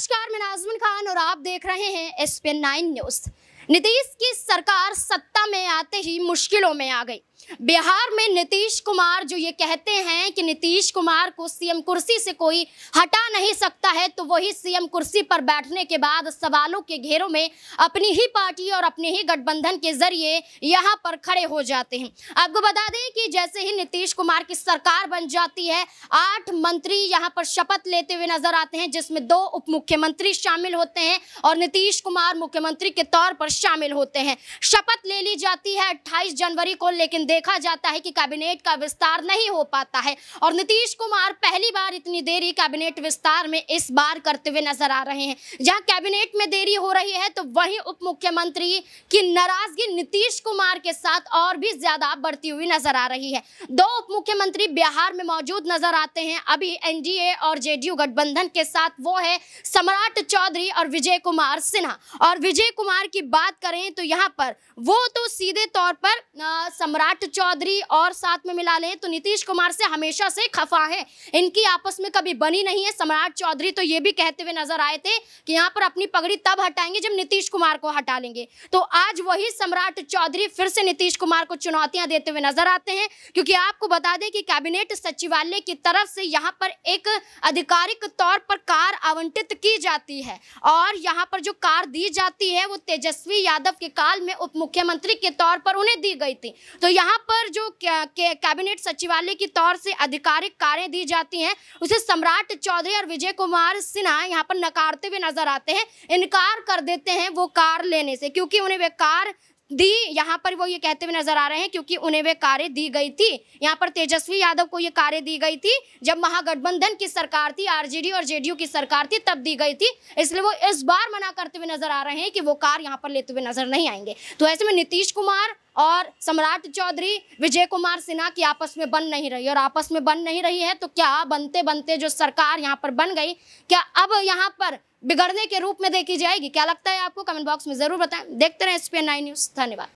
नमस्कार मैं नाजमन खान और आप देख रहे हैं S P nine news Nitish की सरकार सत्ता में आते ही मुश्किलों में आ गई बिहार में नीतीश कुमार जो ये कहते हैं कि नीतीश कुमार को सीएम कुर्सी से कोई हटा नहीं सकता है तो वही सीएम कुर्सी पर बैठने के बाद सवालों के घेरों में अपनी ही पार्टी और अपने ही गठबंधन के जरिए यहाँ पर खड़े हो जाते हैं आपको बता दें कि जैसे ही नीतीश कुमार की सरकार बन जाती है आठ मंत्री यहाँ पर शपथ लेते हुए नजर आते हैं जिसमें दो उप मुख्यमंत्री शामिल होते हैं और नीतीश कुमार मुख्यमंत्री के तौर पर शामिल होते हैं शपथ ले ली जाती है अट्ठाईस जनवरी को लेकिन देखा जाता है कि कैबिनेट का विस्तार नहीं हो पाता है और नीतीश कुमार पहली बार इतनी देरी कैबिनेट विस्तार में इस बार करते हुए नजर आ रहे हैं जहां कैबिनेट में देरी हो रही है तो वहीं उप मुख्यमंत्री की नाराजगी नीतीश कुमार के साथ और भी ज्यादा बढ़ती हुई नजर आ रही है दो उप मुख्यमंत्री बिहार में मौजूद नजर आते हैं अभी एनडीए और जेडीयू गठबंधन के साथ वो है सम्राट चौधरी और विजय कुमार सिन्हा और विजय कुमार की बात करें तो यहाँ पर वो तो सीधे तौर पर सम्राट विराट चौधरी और साथ में मिला लें तो नीतीश कुमार से हमेशा से खफा है इनकी आपस में कभी बनी नहीं है सम्राट चौधरी तो ये भी कहते हुए नजर आए थे कि यहाँ पर अपनी पगड़ी तब हटाएंगे जब नीतीश कुमार को हटा लेंगे तो आज वही सम्राट चौधरी फिर से नीतीश कुमार को चुनौतियां देते हुए नजर आते हैं क्योंकि आपको बता दें कि कैबिनेट सचिवालय की तरफ से यहाँ पर एक आधिकारिक तौर पर कार आवंटित की जाती है और यहाँ पर जो कार दी जाती है वो तेजस्वी यादव के काल में उप मुख्यमंत्री के तौर पर उन्हें दी गई थी तो यहाँ यहाँ पर जो कैबिनेट सचिवालय की तौर से आधिकारिक कार्य दी जाती हैं उसे सम्राट चौधरी और विजय कुमार सिन्हा यहाँ पर नकारते हुए नजर आते हैं इनकार कर देते हैं वो कार लेने से क्योंकि उन्हें वे कार दी यहाँ पर वो ये कहते हुए नजर आ रहे हैं क्योंकि उन्हें वे कार्य दी गई थी यहाँ पर तेजस्वी यादव को ये कार्य दी गई थी जब महागठबंधन की सरकार थी आरजेडी और जेडीयू की सरकार थी तब दी गई थी इसलिए वो इस बार मना करते हुए नजर आ रहे हैं कि वो कार यहाँ पर लेते हुए नजर नहीं आएंगे तो ऐसे में नीतीश कुमार और सम्राट चौधरी विजय कुमार सिन्हा की आपस में बन नहीं रही और आपस में बन नहीं रही है तो क्या बनते बनते जो सरकार यहाँ पर बन गई क्या अब यहाँ पर बिगड़ने के रूप में देखी जाएगी क्या लगता है आपको कमेंट बॉक्स में जरूर बताएं देखते रहें एस पी न्यूज़ धन्यवाद